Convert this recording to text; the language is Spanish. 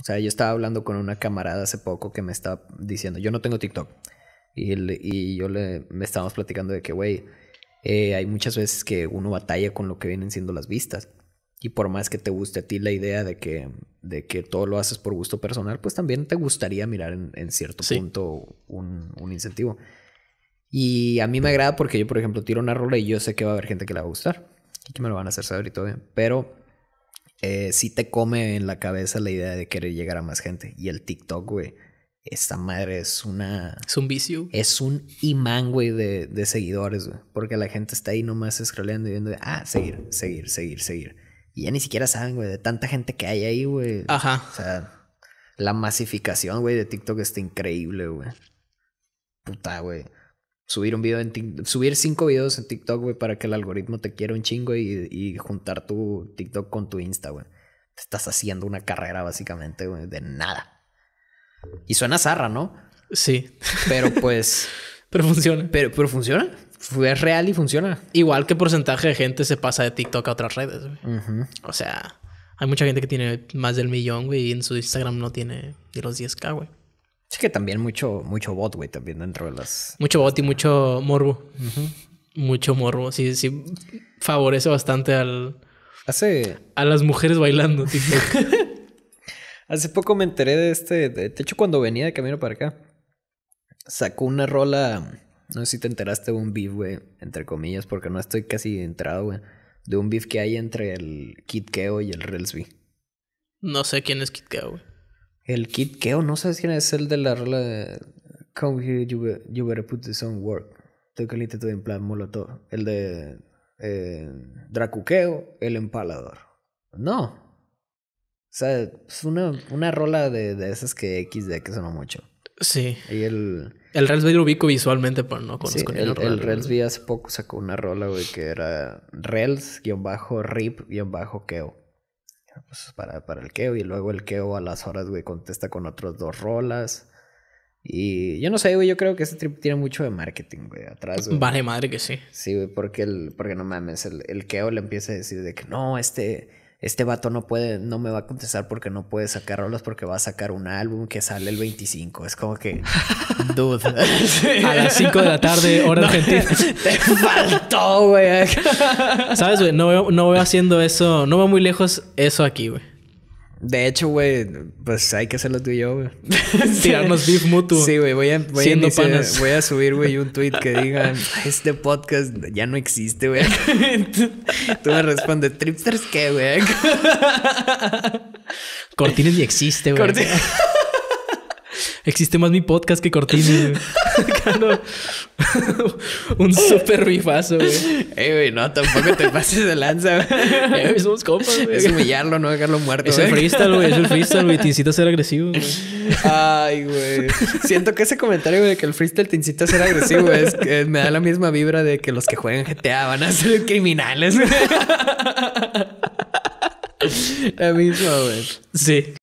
O sea, yo estaba hablando con una camarada hace poco que me estaba diciendo, yo no tengo TikTok. Y, y yo le me estábamos platicando de que, güey, eh, hay muchas veces que uno batalla con lo que vienen siendo las vistas. Y por más que te guste a ti la idea de que, de que todo lo haces por gusto personal, pues también te gustaría mirar en, cierto punto un, un, incentivo. Y a mí me agrada porque yo, por ejemplo, tiro una rola y yo sé que va a haber gente que la va a gustar y que me lo van a hacer saber y todo bien. Pero eh, sí te come en la cabeza la idea de querer llegar a más gente. Y el TikTok, güey, esta madre es una... Es un vicio. Es un imán, güey, de, seguidores, güey. Porque la gente está ahí nomás scrolleando y viendo, ah, seguir, seguir, seguir, seguir. Y ya ni siquiera saben, güey, de tanta gente que hay ahí, güey. Ajá. O sea, la masificación, güey, de TikTok está increíble, güey. Puta, güey subir un video en subir cinco videos en TikTok, güey, para que el algoritmo te quiera un chingo y, juntar tu TikTok con tu Insta, güey. Te estás haciendo una carrera básicamente, güey, de nada. Y suena zarra, ¿no? Sí. Pero pues... pero funciona. Pero, pero funciona. Es real y funciona. Igual que porcentaje de gente se pasa de TikTok a otras redes, güey. O sea, hay mucha gente que tiene más del millón, güey, y en su Instagram no tiene de los 10k, güey. Sí que también mucho, mucho bot, güey, también dentro de las... Mucho bot y mucho morbo. Mucho morbo, sí, sí. Favorece bastante al... Hace... A las mujeres bailando, Hace poco me enteré de este... De hecho, cuando venía de camino para acá, sacó una rola... No sé si te enteraste de un beef, güey, entre comillas, porque no estoy casi entrado, güey. De un beef que hay entre el Kit Keo y el Relsby. No sé quién es Kit Keo, güey. El kit Keo, no sabes quién es el de la rola de Come Here, you, Better Put This On Work. caliente, todo en plan molotov. El de eh, Dracuqueo, el empalador. No. O sea, es una, rola de, de esas que XD que sonó mucho. Sí. Y el. El Relsby lo ubico visualmente, pero no conozco el, El Relsby hace poco sacó una rola, güey, que era Rels-Rip-Keo. Pues, para, para el Keo. Y luego el Keo a las horas, güey, contesta con otros dos rolas. Y yo no sé, güey, yo creo que este trip tiene mucho de marketing, güey, atrás, Vale, madre que sí. Sí, güey, porque, el, porque no mames, el, el Keo le empieza a decir de que no, este, este vato no puede, no me va a contestar porque no puede sacar rolas porque va a sacar un álbum que sale el 25. Es como que, dude. a las 5 de la tarde, hora de argentina. Te faltó, güey. Sabes, güey, no veo, no veo haciendo eso, no veo muy lejos eso aquí, güey. De hecho, güey, pues hay que hacerlo tú y yo, güey. beef mutuo. Sí, güey, voy a, subir, güey, un tweet que diga, este podcast ya no existe, güey. tú me respondes, ¿tripsters qué, güey? Cortines ya existe, güey. Cortines existe más mi podcast que Cortini. un súper rifazo, güey. Ey, eh, güey, no, tampoco te pases de lanza, güey. Ey, somos compas, güey. Es humillarlo, no dejarlo muerto, Es el freestyle, güey. Es el freestyle, güey. Te incita a ser agresivo, güey. Ay, güey. Siento que ese comentario de que el freestyle te incita a ser agresivo es que me da la misma vibra de que los que juegan GTA van a ser criminales, güey. La misma, güey. Sí.